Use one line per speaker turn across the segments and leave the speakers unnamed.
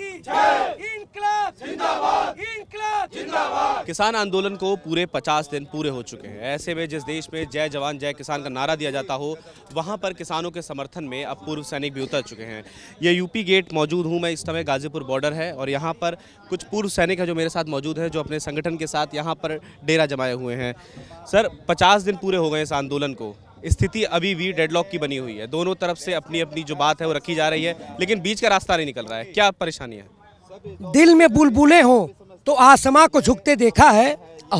की किसान आंदोलन को पूरे 50 दिन पूरे हो चुके हैं ऐसे में जिस देश में जय जवान जय किसान का नारा दिया जाता हो वहां पर किसानों के समर्थन में अब पूर्व सैनिक भी उतर चुके हैं ये यूपी गेट मौजूद हूँ मैं इस समय गाजीपुर बॉर्डर है और यहाँ पर कुछ पूर्व सैनिक हैं जो मेरे साथ मौजूद हैं जो अपने संगठन के साथ यहाँ पर डेरा जमाए हुए हैं सर पचास दिन पूरे हो गए इस आंदोलन को स्थिति अभी भी डेडलॉक की बनी हुई है दोनों तरफ से अपनी अपनी जो बात है वो रखी जा रही है लेकिन बीच का रास्ता नहीं निकल रहा है क्या परेशानी है
दिल में बुलबुलें हो तो आसमां को झुकते देखा है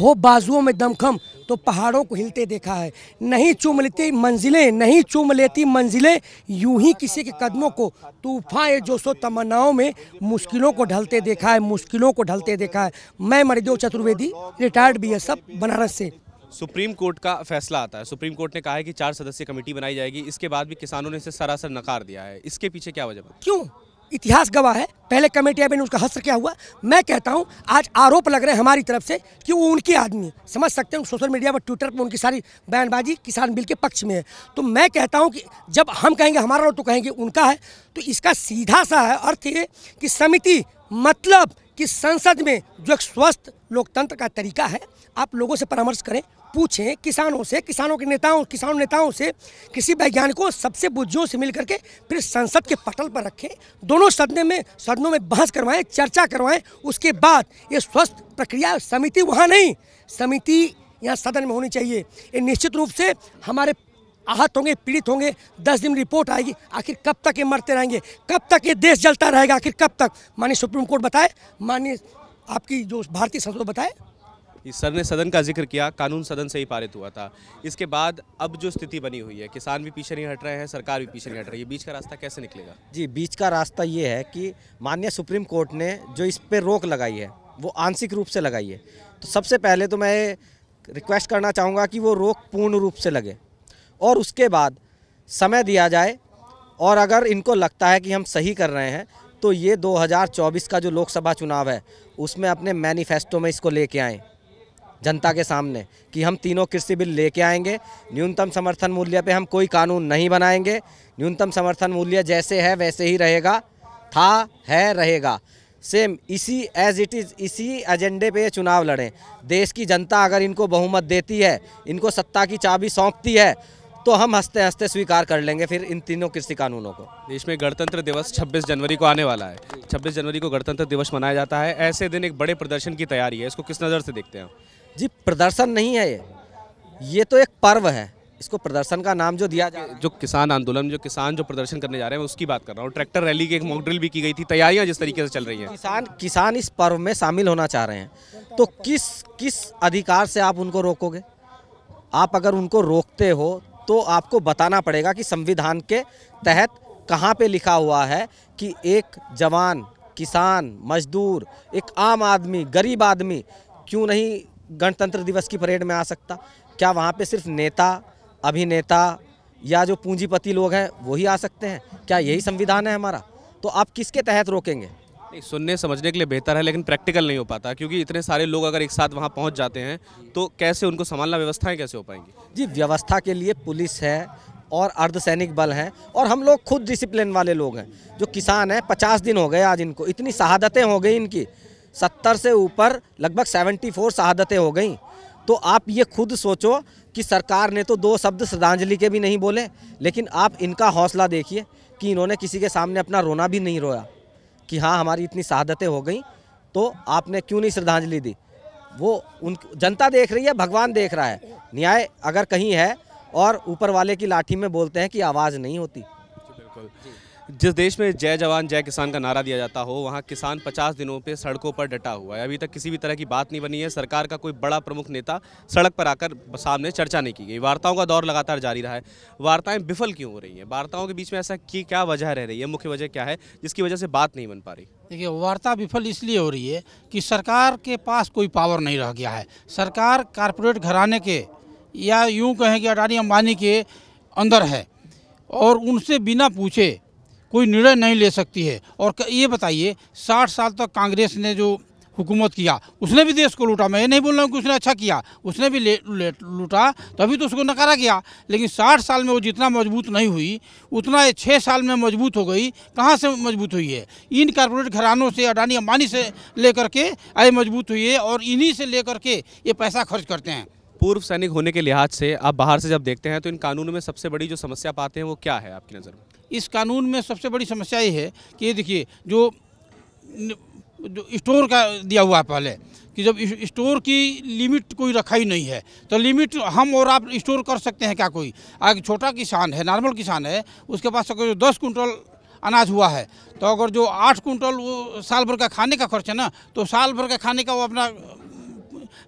हो बाजुओं में दमखम तो पहाड़ों को हिलते देखा है नहीं चूम लेती मंजिलें नहीं चूम लेती मंजिलें यूं ही किसी के कदमों को तूफान ये जोशो तमन्नाओं में मुश्किलों को ढलते देखा है मुश्किलों को ढलते देखा है मैं मरिदेव चतुर्वेदी रिटायर्ड बी सब बनारस से
सुप्रीम कोर्ट का फैसला आता है सुप्रीम कोर्ट ने कहा है कि चार सदस्य कमेटी बनाई जाएगी इसके बाद भी किसानों ने इसे सरासर नकार दिया है इसके पीछे क्या वजह
क्यों इतिहास गवाह है पहले कमेटियां भी उसका हस्त क्या हुआ मैं कहता हूँ आज आरोप लग रहे हैं हमारी तरफ से कि वो उनके आदमी समझ सकते हैं सोशल मीडिया पर ट्विटर पर उनकी सारी बयानबाजी किसान बिल के पक्ष में है तो मैं कहता हूँ कि जब हम कहेंगे हमारा रोल तो कहेंगे उनका है तो इसका सीधा सा है अर्थ ये कि समिति मतलब कि संसद में जो एक स्वस्थ लोकतंत्र का तरीका है आप लोगों से परामर्श करें पूछें किसानों से किसानों के नेताओं किसान नेताओं से कृषि वैज्ञानिकों सबसे बुजुर्गों से मिल करके फिर संसद के पटल पर रखें दोनों सदन में सदनों में बहस करवाएं चर्चा करवाएं उसके बाद ये स्वस्थ प्रक्रिया समिति वहाँ नहीं समिति यहाँ सदन में होनी चाहिए ये निश्चित रूप से हमारे आहत होंगे पीड़ित होंगे दस दिन रिपोर्ट आएगी आखिर कब तक ये मरते रहेंगे कब तक ये देश जलता रहेगा आखिर कब तक माननीय सुप्रीम कोर्ट बताए माननीय आपकी जो भारतीय संसद बताए
इस सर ने सदन का जिक्र किया कानून सदन से ही पारित हुआ था इसके बाद अब जो स्थिति बनी हुई है किसान भी पीछे नहीं हट रहे हैं सरकार भी पीछे नहीं हट रही है बीच का रास्ता कैसे निकलेगा
जी बीच का रास्ता ये है कि माननीय सुप्रीम कोर्ट ने जो इस पर रोक लगाई है वो आंशिक रूप से लगाई है तो सबसे पहले तो मैं रिक्वेस्ट करना चाहूँगा कि वो रोक पूर्ण रूप से लगे और उसके बाद समय दिया जाए और अगर इनको लगता है कि हम सही कर रहे हैं तो ये 2024 का जो लोकसभा चुनाव है उसमें अपने मैनिफेस्टो में इसको लेके आएँ जनता के सामने कि हम तीनों कृषि बिल लेके आएंगे न्यूनतम समर्थन मूल्य पे हम कोई कानून नहीं बनाएंगे न्यूनतम समर्थन मूल्य जैसे है वैसे ही रहेगा था है रहेगा सेम इसी एज इट इज़ इसी एजेंडे पे ये चुनाव लड़ें देश की जनता अगर इनको बहुमत देती है इनको सत्ता की चाबी सौंपती है तो हम हंसते हंसते स्वीकार कर लेंगे फिर इन तीनों कृषि कानूनों को
देश में गणतंत्र दिवस 26 जनवरी को आने वाला है 26 जनवरी को गणतंत्र दिवस मनाया जाता है ऐसे दिन एक बड़े प्रदर्शन की तैयारी है इसको किस नज़र से देखते हैं
जी प्रदर्शन नहीं है ये ये तो एक पर्व है इसको प्रदर्शन का नाम जो दिया जाए जो किसान आंदोलन जो किसान जो प्रदर्शन करने
जा रहे हैं उसकी बात कर रहा हूँ ट्रैक्टर रैली की एक मॉकड्रिल भी की गई थी तैयारियां जिस तरीके से चल रही
हैं किसान किसान इस पर्व में शामिल होना चाह रहे हैं तो किस किस अधिकार से आप उनको रोकोगे आप अगर उनको रोकते हो तो आपको बताना पड़ेगा कि संविधान के तहत कहाँ पे लिखा हुआ है कि एक जवान किसान मजदूर एक आम आदमी गरीब आदमी क्यों नहीं गणतंत्र दिवस की परेड में आ सकता क्या वहाँ पे सिर्फ नेता अभिनेता या जो पूंजीपति लोग हैं वही आ सकते हैं क्या यही संविधान है हमारा तो आप किसके तहत रोकेंगे
नहीं सुनने समझने के लिए बेहतर है लेकिन प्रैक्टिकल नहीं हो पाता क्योंकि इतने सारे लोग अगर एक साथ वहाँ पहुँच जाते हैं तो कैसे उनको संभालना व्यवस्थाएँ कैसे हो
पाएंगी जी व्यवस्था के लिए पुलिस है और अर्धसैनिक बल हैं और हम लोग खुद डिसिप्लिन वाले लोग हैं जो किसान हैं पचास दिन हो गए आज इनको इतनी शहादतें हो गई इनकी सत्तर से ऊपर लगभग सेवेंटी फोर शहादतें हो गई तो आप ये खुद सोचो कि सरकार ने तो दो शब्द श्रद्धांजलि के भी नहीं बोले लेकिन आप इनका हौसला देखिए कि इन्होंने किसी के सामने अपना रोना भी नहीं रोया कि हाँ हमारी इतनी शहादतें हो गई तो आपने क्यों नहीं श्रद्धांजलि दी वो उन जनता देख रही है भगवान देख रहा है न्याय अगर कहीं है और ऊपर वाले की लाठी में बोलते हैं कि आवाज़ नहीं होती बिल्कुल
जिस देश में जय जवान जय किसान का नारा दिया जाता हो वहाँ किसान 50 दिनों पे सड़कों पर डटा हुआ है अभी तक किसी भी तरह की बात नहीं बनी है सरकार का कोई बड़ा प्रमुख नेता सड़क पर आकर सामने चर्चा नहीं की गई वार्ताओं का दौर लगातार जारी रहा है वार्ताएं विफल क्यों हो रही हैं वार्ताओं के बीच में ऐसा की क्या वजह रह रही है मुख्य वजह क्या है जिसकी वजह से बात नहीं बन पा रही
देखिए वार्ता विफल इसलिए हो रही है कि सरकार के पास कोई पावर नहीं रह गया है सरकार कारपोरेट घराने के या यूँ कहें कि अडानी अम्बानी के अंदर है और उनसे बिना पूछे कोई निर्णय नहीं ले सकती है और ये बताइए साठ साल तक कांग्रेस ने जो हुकूमत किया उसने भी देश को लूटा मैं ये नहीं बोल रहा हूँ कि उसने अच्छा किया उसने भी ले, ले, लूटा तभी तो उसको नकारा गया लेकिन साठ साल में वो जितना मजबूत नहीं हुई उतना ये छः साल में मजबूत हो गई कहाँ से मजबूत हुई है इन कारपोरेट घरानों से अडानी अम्बानी से लेकर के आए मजबूत हुई है और इन्हीं से लेकर के ये पैसा खर्च करते हैं पूर्व सैनिक होने के लिहाज
से आप बाहर से जब देखते हैं तो इन कानूनों में सबसे बड़ी जो समस्या पाते हैं वो क्या है आपकी नज़र में
इस कानून में सबसे बड़ी समस्या ये है कि ये देखिए जो जो स्टोर का दिया हुआ है पहले कि जब स्टोर की लिमिट कोई रखा ही नहीं है तो लिमिट हम और आप स्टोर कर सकते हैं क्या कोई आगे छोटा किसान है नॉर्मल किसान है उसके पास अगर जो दस कुंटल अनाज हुआ है तो अगर जो आठ कुंटल वो साल भर का खाने का खर्च है ना तो साल भर का खाने का वो अपना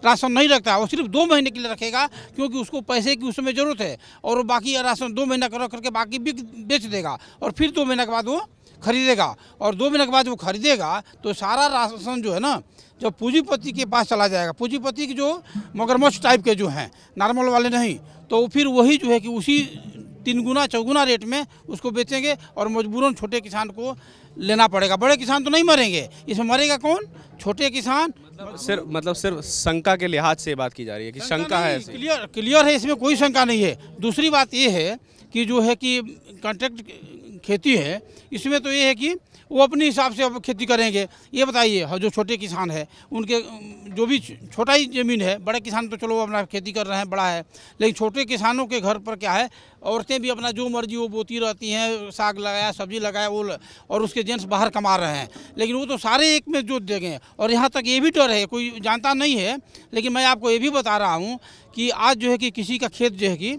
राशन नहीं रखता वो सिर्फ दो महीने के लिए रखेगा क्योंकि उसको पैसे की उसमें ज़रूरत है और वो बाकी राशन दो महीना रख करके बाकी बेच देगा और फिर दो महीने के बाद वो खरीदेगा और दो महीने के बाद वो खरीदेगा तो सारा राशन जो है ना जब पूंजीपति के पास चला जाएगा पूंजीपति के जो मगरमच्छ टाइप के जो हैं नॉर्मल वाले नहीं तो फिर वही जो है कि उसी तीन गुना चौगुना रेट में उसको बेचेंगे और मजबूरन छोटे किसान को लेना पड़ेगा बड़े किसान तो नहीं मरेंगे इसमें मरेगा कौन छोटे किसान
मतलब सिर्फ मतलब सिर्फ शंका के लिहाज से बात की जा रही है कि शंका है
क्लियर क्लियर है इसमें कोई शंका नहीं है दूसरी बात ये है कि जो है कि कॉन्ट्रैक्ट खेती है इसमें तो ये है कि वो अपने हिसाब से अब खेती करेंगे ये बताइए जो छोटे किसान है उनके जो भी छोटा ही ज़मीन है बड़े किसान तो चलो अपना खेती कर रहे हैं बड़ा है लेकिन छोटे किसानों के घर पर क्या है औरतें भी अपना जो मर्जी वो बोती रहती हैं साग लगाया सब्जी लगाया वो और उसके जेंट्स बाहर कमा रहे हैं लेकिन वो तो सारे एक में जोत दे गए और यहाँ तक ये भी डर है कोई जानता नहीं है लेकिन मैं आपको ये भी बता रहा हूँ कि आज जो है कि किसी का खेत जो है कि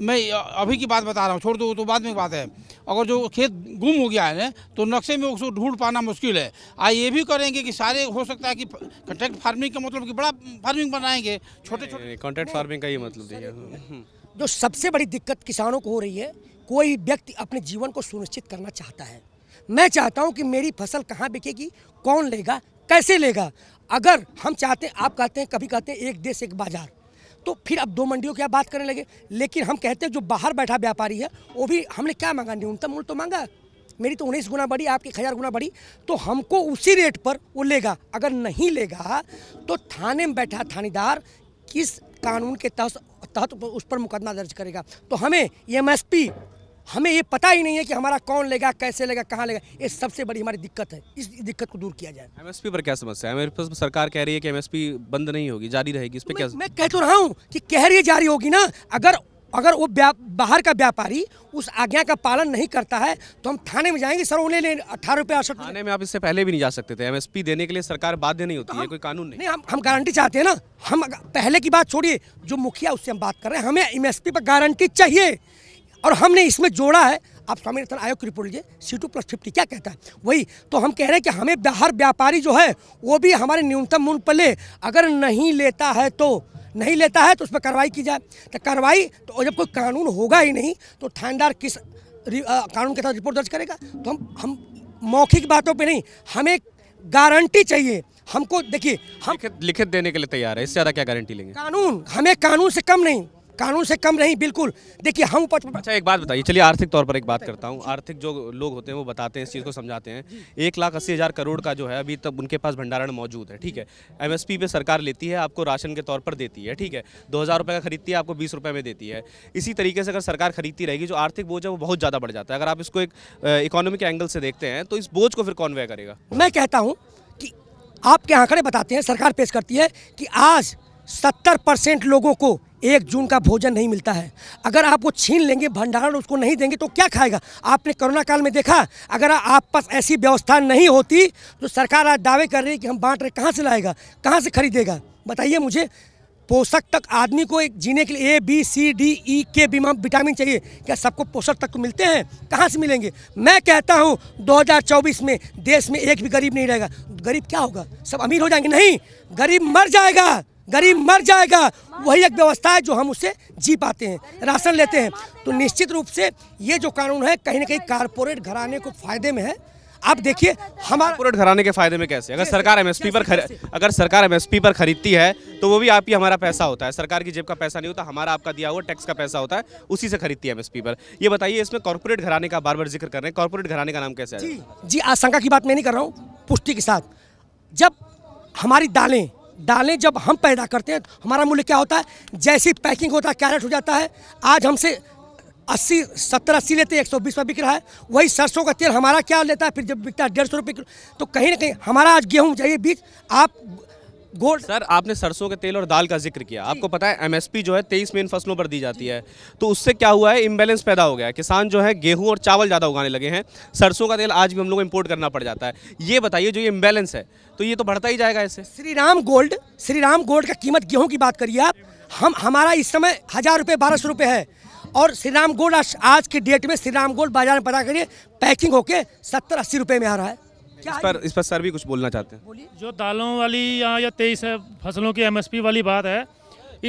मैं अभी की बात बता रहा हूँ छोड़ दो तो बाद में बात है अगर जो खेत गुम हो गया है ना तो नक्शे में उसको ढूंढ पाना मुश्किल है आ ये भी करेंगे कि सारे हो सकता है कि कॉन्ट्रैक्ट फार्मिंग का मतलब कि बड़ा फार्मिंग बनाएंगे छोटे छोटे कॉन्ट्रैक्ट फार्मिंग का ही मतलब
जो सबसे बड़ी दिक्कत किसानों को हो रही है कोई व्यक्ति अपने जीवन को सुनिश्चित करना चाहता है मैं चाहता हूँ कि मेरी फसल कहाँ बिकेगी कौन लेगा कैसे लेगा अगर हम चाहते हैं आप कहते हैं कभी कहते हैं एक देश एक बाजार तो फिर अब दो मंडियों की आप बात करने लगे लेकिन हम कहते हैं जो बाहर बैठा व्यापारी है वो भी हमने क्या मांगा न्यूनतम मूल्य तो मांगा मेरी तो उन्नीस गुना बढ़ी आपकी हज़ार गुना बढ़ी तो हमको उसी रेट पर वो लेगा अगर नहीं लेगा तो थाने में बैठा थानेदार किस कानून के तहत तहत उस पर मुकदमा दर्ज करेगा तो हमें एम e हमें ये पता ही नहीं है कि हमारा कौन लेगा कैसे लेगा कहाँ लेगा ये सबसे बड़ी हमारी दिक्कत है इस दिक्कत को दूर किया जाए
एमएसपी पर क्या समस्या है सरकार कह रही है कि एमएसपी बंद नहीं होगी जारी रहेगी इस पर क्या मैं
कह तो रहा हूँ कि कह रही जारी होगी ना अगर अगर वो बाहर का व्यापारी उस आज्ञा का पालन नहीं करता है तो हम थाने में जाएंगे सर उन्हें अठारह रुपये अड़सठ
थाने में आप इससे पहले भी नहीं जा सकते थे एमएसपी देने के लिए सरकार बाध्य नहीं होती तो है कोई कानून नहीं, नहीं
हम हम गारंटी चाहते हैं ना हम पहले की बात छोड़िए जो मुखिया उससे हम बात कर रहे हैं हमें एमएसपी पर गारंटी चाहिए और हमने इसमें जोड़ा है आप स्वामीनाथन आयोग की रिपोर्ट लीजिए सी टू प्लस फिफ्टी क्या कहता है वही तो हम कह रहे हैं कि हमें हर व्यापारी जो है वो भी हमारे न्यूनतम मूल्य पर ले अगर नहीं लेता है तो नहीं लेता है तो उस पर कार्रवाई की जाए तो कार्रवाई तो जब कोई कानून होगा ही नहीं तो थानेदार किस कानून के तहत रिपोर्ट दर्ज करेगा तो हम हम मौखिक बातों पर नहीं हमें गारंटी चाहिए हमको
देखिए हम लिखित देने के लिए तैयार है इससे ज़्यादा क्या गारंटी लेंगे
कानून हमें कानून से कम नहीं कानून से कम नहीं बिल्कुल देखिए हम पच... अच्छा
एक बात बताइए चलिए आर्थिक तौर पर एक बात करता हूँ आर्थिक जो लोग होते हैं वो बताते हैं इस चीज़ को समझाते हैं एक लाख अस्सी हज़ार करोड़ का जो है अभी तक उनके पास भंडारण मौजूद है ठीक है एम एस पे सरकार लेती है आपको राशन के तौर पर देती है ठीक है दो हज़ार का खरीदती है आपको बीस रुपये में देती है इसी तरीके से अगर सरकार खरीदती रहेगी जो आर्थिक बोझ है वो बहुत ज़्यादा बढ़ जाता है अगर आप इसको एक इकोनॉमिक एंगल से देखते हैं तो इस बोझ को फिर कौन वे करेगा
मैं कहता हूँ कि आपके आंकड़े बताते हैं सरकार पेश करती है कि आज सत्तर परसेंट लोगों को एक जून का भोजन नहीं मिलता है अगर आप वो छीन लेंगे भंडारण उसको नहीं देंगे तो क्या खाएगा आपने कोरोना काल में देखा अगर आप पास ऐसी व्यवस्था नहीं होती तो सरकार आज दावे कर रही है कि हम बांट रहे कहाँ से लाएगा कहाँ से खरीदेगा बताइए मुझे पोषक तक आदमी को एक जीने के लिए A B C D E के बीमा विटामिन चाहिए क्या सबको पोषक तक मिलते हैं कहाँ से मिलेंगे मैं कहता हूँ 2024 में देश में एक भी गरीब नहीं रहेगा गरीब क्या होगा सब अमीर हो जाएंगे नहीं गरीब मर जाएगा गरीब मर जाएगा वही एक व्यवस्था है जो हम उससे जी पाते हैं राशन लेते हैं तो निश्चित रूप से ये जो कानून है कहीं ना कहीं कारपोरेट घराने को फायदे में है
आप देखिए हमारा घराने के फायदे में कैसे अगर सरकार एमएसपी पर अगर सरकार एमएसपी पर खरीदती है तो वो भी आप ही हमारा पैसा होता है सरकार की जेब का पैसा नहीं होता हमारा आपका दिया हुआ टैक्स का पैसा होता है उसी से खरीदती है एमएसपी पर ये बताइए इसमें कॉर्पोरेट घराने का बार बार जिक्र कर रहे हैं कॉर्पोरेट घराने का नाम कैसे है
जी आशंका की बात मैं नहीं कर रहा हूँ पुष्टि के साथ जब हमारी दालें दालें जब हम पैदा करते हैं तो हमारा मूल्य क्या होता है जैसी पैकिंग होता है कैरेट हो जाता है आज हमसे अस्सी सत्तर अस्सी लेते हैं एक सौ बीस रुपये बिक रहा है वही सरसों का तेल हमारा क्या लेता है फिर जब बिकता है डेढ़ सौ रुपये किलो तो कहीं ना कहीं हमारा आज गेहूँ जाइए बीज आप
गोल्ड सर आपने सरसों के तेल और दाल का जिक्र किया आपको पता है एमएसपी जो है तेईस मेन फसलों पर दी जाती है तो उससे क्या हुआ है इम्बेलेंस पैदा हो गया है किसान जो है गेहूं और चावल ज़्यादा उगाने लगे हैं सरसों का तेल आज भी हम लोग इम्पोर्ट करना पड़ जाता है ये बताइए जो ये इम्बेलेंस है तो ये तो बढ़ता ही जाएगा ऐसे
श्री राम गोल्ड श्री राम गोल्ड का कीमत गेहूँ की बात करिए आप हम हमारा इस समय हज़ार रुपये बारह सौ रुपये है और श्री राम गोल्ड आज के डेट में श्री राम गोल्ड बाजार में पता करिए पैकिंग होके सत्तर अस्सी रुपये में आ रहा है
इस
पर इस पर सर भी कुछ बोलना चाहते हैं जो दालों वाली या या तेईस फसलों की एमएसपी वाली बात है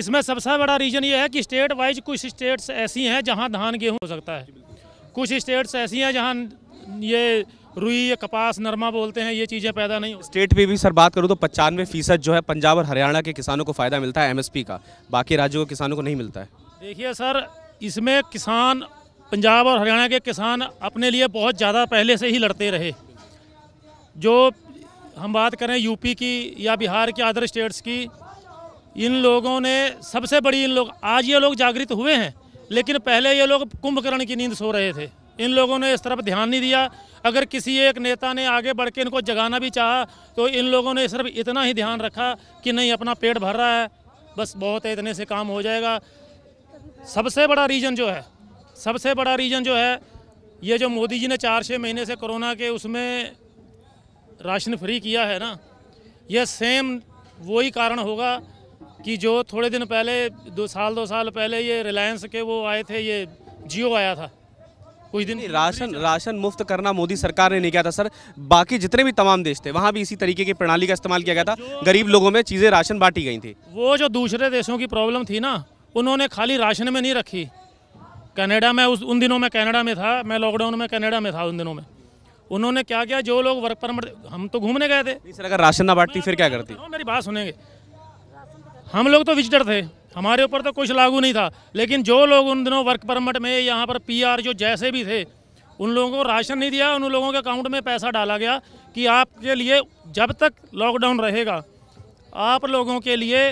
इसमें सबसे बड़ा रीज़न ये है कि स्टेट वाइज कुछ स्टेट्स ऐसी हैं जहाँ धान गेहूँ हो सकता है कुछ स्टेट्स ऐसी हैं जहाँ ये रुई या कपास नरमा बोलते हैं ये चीज़ें पैदा नहीं
स्टेट पर भी सर बात करूँ तो पचानवे फीसद जो है पंजाब और हरियाणा के किसानों को फ़ायदा मिलता है एम का बाकी राज्यों के किसानों को नहीं मिलता है
देखिए सर इसमें किसान पंजाब और हरियाणा के किसान अपने लिए बहुत ज़्यादा पहले से ही लड़ते रहे जो हम बात करें यूपी की या बिहार के अदर स्टेट्स की इन लोगों ने सबसे बड़ी इन लोग आज ये लोग जागृत हुए हैं लेकिन पहले ये लोग कुंभकर्ण की नींद सो रहे थे इन लोगों ने इस तरफ ध्यान नहीं दिया अगर किसी एक नेता ने आगे बढ़ के इनको जगाना भी चाहा तो इन लोगों ने सिर्फ इतना ही ध्यान रखा कि नहीं अपना पेट भर रहा है बस बहुत है इतने से काम हो जाएगा सबसे बड़ा रीज़न जो है सबसे बड़ा रीज़न जो है ये जो मोदी जी ने चार छः महीने से कोरोना के उसमें राशन फ्री किया है ना यह सेम वही कारण होगा कि जो थोड़े दिन पहले दो साल दो साल पहले ये रिलायंस के वो आए थे ये जियो आया था कुछ दिन राशन राशन मुफ्त
करना मोदी सरकार ने नहीं किया था सर बाकी जितने भी तमाम देश थे वहाँ भी इसी तरीके की प्रणाली का इस्तेमाल किया गया था गरीब लोगों में चीज़ें राशन बांटी गई थी
वो जो दूसरे देशों की प्रॉब्लम थी ना उन्होंने खाली राशन में नहीं रखी कनाडा में उस उन दिनों में कनाडा में था मैं लॉकडाउन में कनाडा में था उन दिनों में उन्होंने क्या किया जो लोग वर्क परमिट हम तो घूमने गए थे सर अगर राशन
ना बांटती फिर तो क्या करती
मेरी बात सुनेंगे हम लोग तो विजिटर थे हमारे ऊपर तो कुछ लागू नहीं था लेकिन जो लोग उन दिनों वर्क परमिट में यहाँ पर पीआर जो जैसे भी थे उन लोगों को राशन नहीं दिया उन लोगों के अकाउंट में पैसा डाला गया कि आपके लिए जब तक लॉकडाउन रहेगा आप लोगों के लिए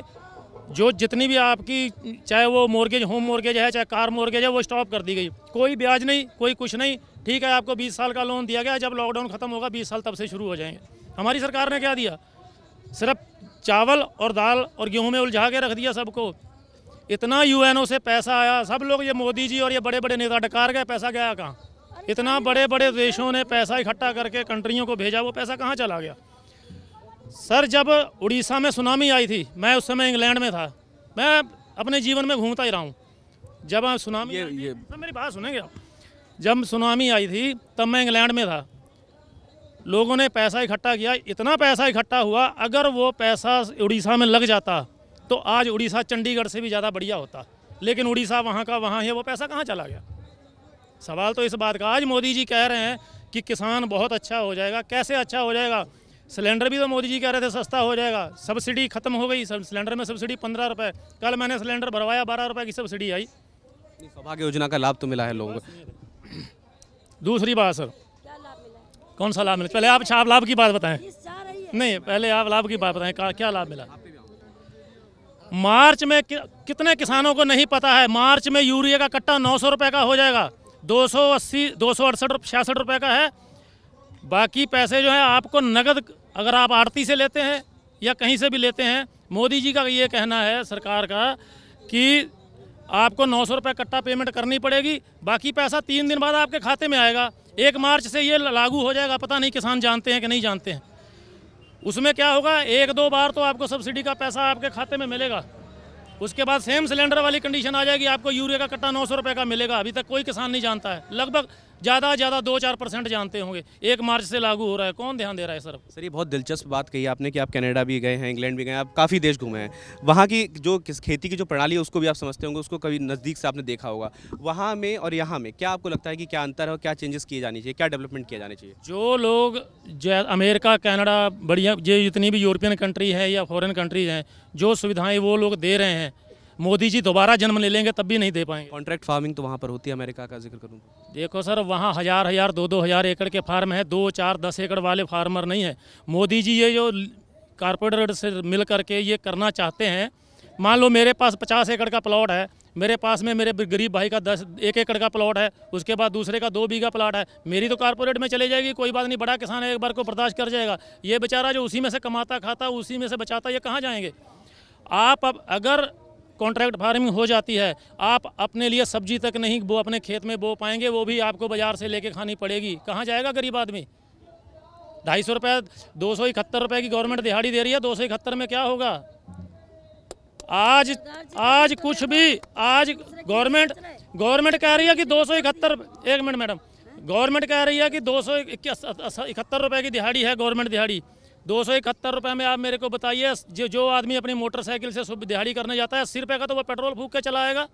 जो जितनी भी आपकी चाहे वो मॉर्गेज होम मॉर्गेज है चाहे कार मॉर्गेज है वो स्टॉप कर दी गई कोई ब्याज नहीं कोई कुछ नहीं ठीक है आपको बीस साल का लोन दिया गया जब लॉकडाउन खत्म होगा बीस साल तब से शुरू हो जाएंगे हमारी सरकार ने क्या दिया सिर्फ चावल और दाल और गेहूँ में उलझा के रख दिया सबको इतना यूएनओ से पैसा आया सब लोग ये मोदी जी और ये बड़े बड़े नेता डकार गए पैसा गया कहाँ इतना बड़े बड़े देशों ने पैसा इकट्ठा करके कंट्रियों को भेजा वो पैसा कहाँ चला गया सर जब उड़ीसा में सुनामी आई थी मैं उस समय इंग्लैंड में था मैं अपने जीवन में घूमता ही रहा हूँ जब सुनामी ये, ये। तो मेरी बात सुनेंगे आप जब सुनामी आई थी तब मैं इंग्लैंड में था लोगों ने पैसा इकट्ठा किया इतना पैसा इकट्ठा हुआ अगर वो पैसा उड़ीसा में लग जाता तो आज उड़ीसा चंडीगढ़ से भी ज़्यादा बढ़िया होता लेकिन उड़ीसा वहाँ का वहाँ है वो पैसा कहाँ चला गया सवाल तो इस बात का आज मोदी जी कह रहे हैं कि किसान बहुत अच्छा हो जाएगा कैसे अच्छा हो जाएगा सिलेंडर भी तो मोदी जी कह रहे थे सस्ता हो जाएगा सब्सिडी खत्म हो गई सिलेंडर में सब्सिडी पंद्रह रुपये कल मैंने सिलेंडर भरवाया बारह रुपये की सब्सिडी आई सौभाग्य योजना का लाभ तो मिला है लोगों को दूसरी बात सर कौन सा लाभ मिला पहले आप आप लाभ की बात बताएं नहीं पहले आप लाभ की बात बताएं क्या लाभ मिला मार्च में कि, कितने किसानों को नहीं पता है मार्च में यूरिया का कट्टा नौ सौ रुपये का हो जाएगा दो सौ अस्सी दो सौ अड़सठ छियासठ रुपये का है बाकी पैसे जो है आपको नगद अगर आप आरती से लेते हैं या कहीं से भी लेते हैं मोदी जी का ये कहना है सरकार का कि आपको नौ सौ रुपये कट्टा पेमेंट करनी पड़ेगी बाकी पैसा तीन दिन बाद आपके खाते में आएगा एक मार्च से ये लागू हो जाएगा पता नहीं किसान जानते हैं कि नहीं जानते हैं उसमें क्या होगा एक दो बार तो आपको सब्सिडी का पैसा आपके खाते में मिलेगा उसके बाद सेम सिलेंडर वाली कंडीशन आ जाएगी आपको यूरिया का कट्टा नौ सौ रुपये का मिलेगा अभी तक कोई किसान नहीं जानता है लगभग ज़्यादा ज़्यादा दो चार परसेंट जानते होंगे एक मार्च से लागू हो रहा है कौन ध्यान दे रहा है सर
सर ये बहुत दिलचस्प बात कही आपने कि आप कनाडा भी गए हैं इंग्लैंड भी गए हैं आप काफ़ी देश घूमे हैं वहाँ की जो किस खेती की जो प्रणाली है उसको भी आप समझते होंगे उसको कभी नज़दीक से आपने देखा होगा वहाँ में और यहाँ में क्या आपको लगता है कि क्या अंतर है क्या चेंजेस किए जाने चाहिए क्या डेवलपमेंट
किए जाने चाहिए जो लोग अमेरिका कैनेडा बढ़िया ये जितनी भी यूरोपियन कंट्री है या फॉरन कंट्रीज हैं जो सुविधाएँ वो लोग दे रहे हैं मोदी जी दोबारा जन्म ले लेंगे तब भी नहीं दे पाएंगे
कॉन्ट्रैक्ट फार्मिंग तो वहाँ पर होती है अमेरिका का जिक्र करूँ तो।
देखो सर वहाँ हज़ार हज़ार दो दो हज़ार एकड़ के फार्म है दो चार दस एकड़ वाले फार्मर नहीं है मोदी जी ये जो कारपोरेटर से मिल करके ये करना चाहते हैं मान लो मेरे पास पचास एकड़ का प्लॉट है मेरे पास में मेरे गरीब भाई का दस एक एकड़ का प्लॉट है उसके बाद दूसरे का दो बीघा प्लॉट है मेरी तो कारपोरेट में चले जाएगी कोई बात नहीं बड़ा किसान है एक बार को बर्दाश्त कर जाएगा ये बेचारा जो उसी में से कमाता खाता उसी में से बचाता ये कहाँ जाएंगे आप अब अगर कॉन्ट्रैक्ट फार्मिंग हो जाती है आप अपने लिए सब्जी तक नहीं वो अपने खेत में बो पाएंगे वो भी आपको बाज़ार से लेके खानी पड़ेगी कहाँ जाएगा गरीब आदमी ढाई सौ रुपये दो सौ इकहत्तर रुपये की गवर्नमेंट दिहाड़ी दे रही है दो सौ इकहत्तर में क्या होगा आज आज कुछ भी आज गवर्नमेंट गवर्नमेंट कह रही है कि दो सौ इकहत्तर एक मिनट मैडम गवर्नमेंट कह रही है कि दो सौ इकहत्तर रुपये की दिहाड़ी है गवर्नमेंट दिहाड़ी दो सौ इकहत्तर रुपये में आप मेरे को बताइए जो जो आदमी अपनी मोटरसाइकिल से सुबह दिहाड़ी करने जाता है अस्सी रुपये का तो वो पेट्रोल फूक के चलाएगा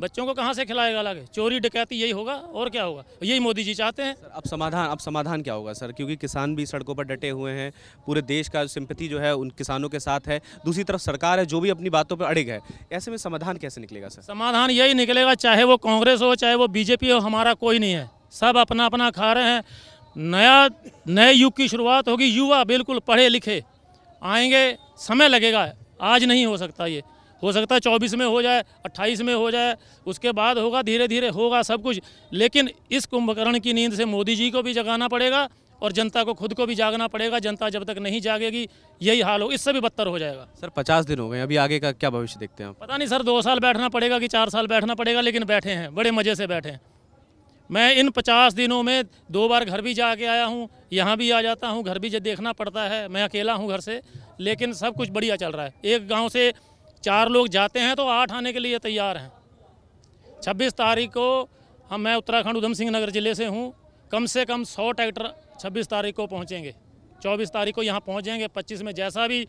बच्चों को कहाँ से खिलाएगा अलग चोरी डकैती यही होगा और क्या होगा यही मोदी जी चाहते हैं अब
समाधान अब समाधान क्या होगा सर क्योंकि किसान भी सड़कों पर डटे हुए हैं पूरे देश का सिंपति जो है उन किसानों के साथ है दूसरी तरफ सरकार है जो भी अपनी बातों पर अड़िग है ऐसे में समाधान कैसे निकलेगा सर
समाधान यही निकलेगा चाहे वो कांग्रेस हो चाहे वो बीजेपी हो हमारा कोई नहीं है सब अपना अपना खा रहे हैं नया नए युग की शुरुआत होगी युवा बिल्कुल पढ़े लिखे आएंगे समय लगेगा आज नहीं हो सकता ये हो सकता है चौबीस में हो जाए अट्ठाईस में हो जाए उसके बाद होगा धीरे धीरे होगा सब कुछ लेकिन इस कुंभकर्ण की नींद से मोदी जी को भी जगाना पड़ेगा और जनता को खुद को भी जागना पड़ेगा जनता जब तक नहीं जागेगी यही हाल हो इससे भी बदतर हो जाएगा
सर पचास दिन हो गए अभी आगे का क्या भविष्य देखते हैं
पता नहीं सर दो साल बैठना पड़ेगा कि चार साल बैठना पड़ेगा लेकिन बैठे हैं बड़े मज़े से बैठे हैं मैं इन पचास दिनों में दो बार घर भी जा के आया हूँ यहाँ भी आ जाता हूँ घर भी जब देखना पड़ता है मैं अकेला हूँ घर से लेकिन सब कुछ बढ़िया चल रहा है एक गांव से चार लोग जाते हैं तो आठ आने के लिए तैयार हैं छब्बीस तारीख को हम मैं उत्तराखंड उधम सिंह नगर ज़िले से हूँ कम से कम सौ ट्रैक्टर छब्बीस तारीख को पहुँचेंगे चौबीस तारीख को यहाँ पहुँचेंगे पच्चीस में जैसा भी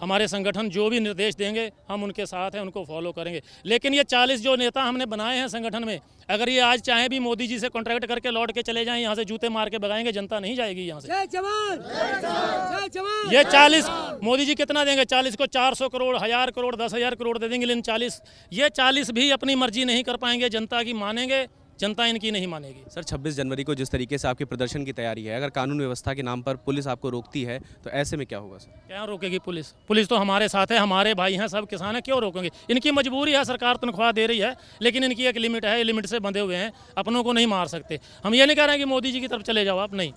हमारे संगठन जो भी निर्देश देंगे हम उनके साथ हैं उनको फॉलो करेंगे लेकिन ये चालीस जो नेता हमने बनाए हैं संगठन में अगर ये आज चाहे भी मोदी जी से कॉन्ट्रैक्ट करके लौट के चले जाएं यहाँ से जूते मार के भगाएंगे जनता नहीं जाएगी यहाँ
से जवान ये चालीस
मोदी जी कितना देंगे चालीस को चार सौ करोड़ हजार करोड़ दस हजार करोड़ दे देंगे लेकिन चालीस ये चालीस भी अपनी मर्जी नहीं कर पाएंगे जनता की मानेंगे जनता इनकी नहीं मानेगी
सर 26 जनवरी को जिस तरीके से आपके प्रदर्शन की तैयारी है अगर कानून व्यवस्था के नाम पर पुलिस आपको रोकती है तो ऐसे में क्या होगा सर
क्या रोकेगी पुलिस पुलिस तो हमारे साथ है हमारे भाई हैं सब किसान हैं क्यों रोकेंगे इनकी मजबूरी है सरकार तनख्वाह दे रही है लेकिन इनकी एक लिमिट है लिमिट से बंधे हुए हैं अपनों को नहीं मार सकते हम ये नहीं कह रहे हैं कि मोदी जी की तरफ चले जाओ आप नहीं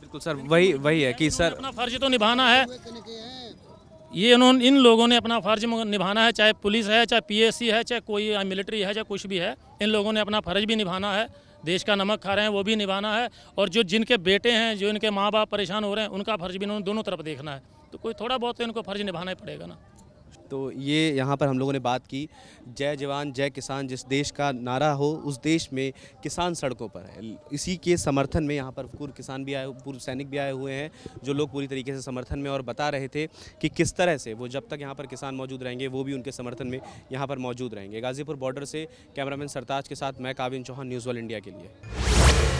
बिल्कुल सर वही वही है कि सर
अपना फर्ज तो निभाना है ये इन्होंने इन लोगों ने अपना फर्ज निभाना है चाहे पुलिस है चाहे पीएससी है चाहे कोई मिलिट्री है चाहे कुछ भी है इन लोगों ने अपना फर्ज भी निभाना है देश का नमक खा रहे हैं वो भी निभाना है और जो जिनके बेटे हैं जो इनके माँ बाप परेशान हो रहे हैं उनका फर्ज भी इन्होंने दोनों तरफ देखना है तो कोई थोड़ा बहुत तो इनको फर्ज निभाना ही पड़ेगा ना
तो ये यहाँ पर हम लोगों ने बात की जय जवान जय किसान जिस देश का नारा हो उस देश में किसान सड़कों पर है इसी के समर्थन में यहाँ पर पूर्व किसान भी आए पूर्व सैनिक भी आए हुए हैं जो लोग पूरी तरीके से समर्थन में और बता रहे थे कि किस तरह से वो जब तक यहाँ पर किसान मौजूद रहेंगे वो भी उनके समर्थन में यहाँ पर मौजूद रहेंगे गाजीपुर बॉर्डर से कैमरामैन सरताज के साथ मैं Kavin Chauhan news world India के लिए